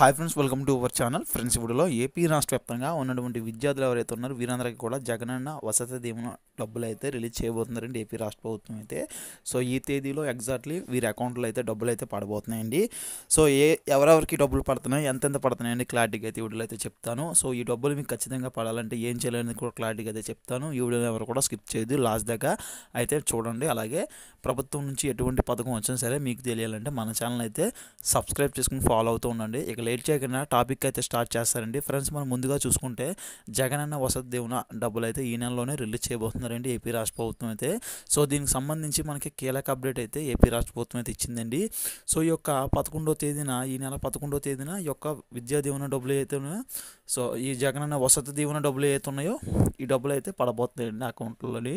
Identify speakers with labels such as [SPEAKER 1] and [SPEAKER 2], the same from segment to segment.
[SPEAKER 1] hi friends welcome to our channel friends ఇప్పుడులో AP రాష్ట్ర వ్యాప్తంగా ఉన్నటువంటి విద్యార్థులు ఎవరైతే ఉన్నారు వీరందరికీ కూడా జగనన్న వసతి దీవెన డబ్బులు అయితే రిలీజ్ చేయబోతున్నారండి ఏపీ రాష్ట్ర ప్రభుత్వం అయితే సో ఈ తేదీలో ఎగ్జాక్ట్లీ వీరి అకౌంట్లో అయితే డబ్బులు అయితే పడబోతున్నాయండి సో ఏ ఎవరెవరికి డబ్బులు పడుతున్నాయి ఎంతెంత పడుతున్నాయండి క్లారిటీగా అయితే వీడియో అయితే చెప్తాను సో ఈ డబ్బులు మీకు ఖచ్చితంగా పడాలంటే ఏం చేయాలని కూడా క్లారిటీగా అయితే చెప్తాను ఈ వీడియోని ఎవరు కూడా స్కిప్ చేయదు లాస్ట్ దాకా అయితే చూడండి అలాగే ప్రభుత్వం నుంచి ఎటువంటి పథకం వచ్చినా సరే మీకు తెలియాలంటే మన ఛానల్ అయితే సబ్స్క్రైబ్ చేసుకుని ఫాలో అవుతూ ఉండండి ఇక లేట్ చేయకుండా టాపిక్ అయితే స్టార్ట్ చేస్తారండి ఫ్రెండ్స్ మనం ముందుగా చూసుకుంటే జగనన్న వసతి దేవున డబ్బులు అయితే ఈ నెలలోనే రిలీజ్ చేయబోతున్నారండి ఏపీ రాష్ట్ర ప్రభుత్వం అయితే సో దీనికి సంబంధించి మనకి కీలక అప్డేట్ అయితే ఏపీ రాష్ట్ర ప్రభుత్వం అయితే ఇచ్చిందండి సో ఈ యొక్క పదకొండో తేదీన ఈ నెల పదకొండో తేదీన ఈ యొక్క విద్యా దీవెన డబ్బులు అయితే సో ఈ జగనన్న వసతి దీవెన డబ్బులు అయితే ఉన్నాయో ఈ డబ్బులు అయితే పడబోతున్నాయండి అకౌంట్లోని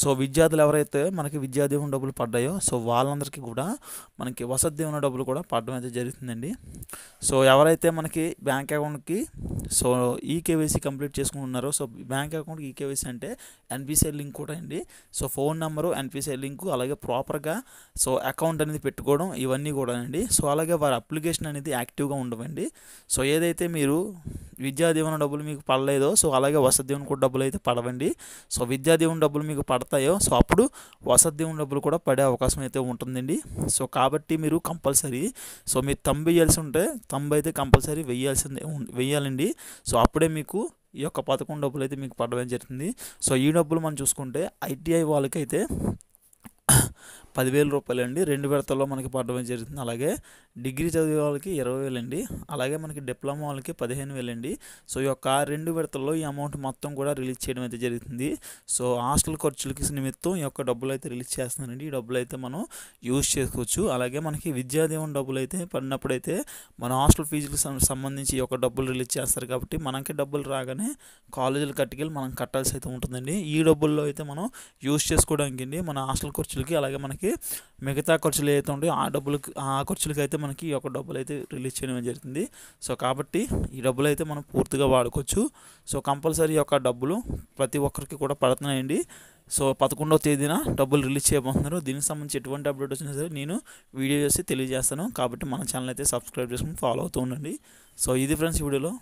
[SPEAKER 1] సో విద్యార్థులు ఎవరైతే మనకి విద్యా దీవెన డబ్బులు పడ్డాయో సో వాళ్ళందరికీ కూడా మనకి వసతి దీవెన డబ్బులు కూడా పడడం అయితే జరుగుతుందండి సో ఎవరైతే మనకి బ్యాంక్ అకౌంట్కి సో ఈ కేవైసీ కంప్లీట్ చేసుకుంటున్నారో సో బ్యాంక్ అకౌంట్కి ఈ కేవైసీ అంటే ఎన్పిసిఐ లింక్ కూడా అండి so phone number NPCI link అలాగే ప్రాపర్గా సో అకౌంట్ అనేది పెట్టుకోవడం ఇవన్నీ కూడా అండి సో అలాగే వారి అప్లికేషన్ అనేది యాక్టివ్గా ఉండవండి సో ఏదైతే మీరు విద్యా దీవెన డబ్బులు మీకు పడలేదో సో అలాగే వసతి దీవెన కూడా డబ్బులు అయితే పడవండి సో విద్యా దీవెన డబ్బులు మీకు పడతాయో సో అప్పుడు వసతి దీవెన డబ్బులు కూడా పడే అవకాశం అయితే ఉంటుందండి సో కాబట్టి మీరు కంపల్సరీ సో మీరు తంబు వేయాల్సి ఉంటే తంబు అయితే కంపల్సరీ వేయాల్సిందే వేయాలండి సో అప్పుడే మీకు ఈ యొక్క పథకం డబ్బులు అయితే మీకు పడడం జరుగుతుంది సో ఈ డబ్బులు మనం చూసుకుంటే ఐటీఐ వాళ్ళకైతే పదివేల రూపాయలు అండి రెండు విడతల్లో మనకి పడడం జరుగుతుంది అలాగే డిగ్రీ చదివే వాళ్ళకి ఇరవై వేలు అండి అలాగే మనకి డిప్లొమా వాళ్ళకి పదిహేను వేలు అండి సో ఈ యొక్క రెండు విడతల్లో ఈ అమౌంట్ మొత్తం కూడా రిలీజ్ చేయడం అయితే జరుగుతుంది సో హాస్టల్ ఖర్చులకి నిమిత్తం ఈ యొక్క డబ్బులు అయితే రిలీజ్ చేస్తున్నారండి ఈ డబ్బులు అయితే మనం యూజ్ చేసుకోవచ్చు అలాగే మనకి విద్యాదీవన డబ్బులు అయితే పడినప్పుడైతే మన హాస్టల్ ఫీజులకు సంబంధించి ఈ యొక్క డబ్బులు రిలీజ్ చేస్తారు కాబట్టి మనకి డబ్బులు రాగానే కాలేజీలు కట్టుకెళ్ళి మనం కట్టాల్సి అయితే ఉంటుందండి ఈ డబ్బుల్లో అయితే మనం యూజ్ చేసుకోవడానికి మన హాస్టల్ ఖర్చులకి అలాగే మనకి మనకి మిగతా ఖర్చులు ఏదైతే ఉంటాయో ఆ డబ్బులకి ఆ ఖర్చులకి అయితే మనకి ఒక డబ్బులు అయితే రిలీజ్ చేయడం జరుగుతుంది సో కాబట్టి ఈ డబ్బులు అయితే మనం పూర్తిగా వాడుకోవచ్చు సో కంపల్సరీ యొక్క డబ్బులు ప్రతి ఒక్కరికి కూడా పడుతున్నాయండి సో పదకొండవ తేదీన డబ్బులు రిలీజ్ చేయబోతున్నారు దీనికి సంబంధించి ఎటువంటి అప్డేట్ వచ్చినా సరే నేను వీడియో చేసి తెలియజేస్తాను కాబట్టి మన ఛానల్ అయితే సబ్స్క్రైబ్ చేసుకుని ఫాలో అవుతూ ఉండండి సో ఇది ఫ్రెండ్స్ వీడియోలో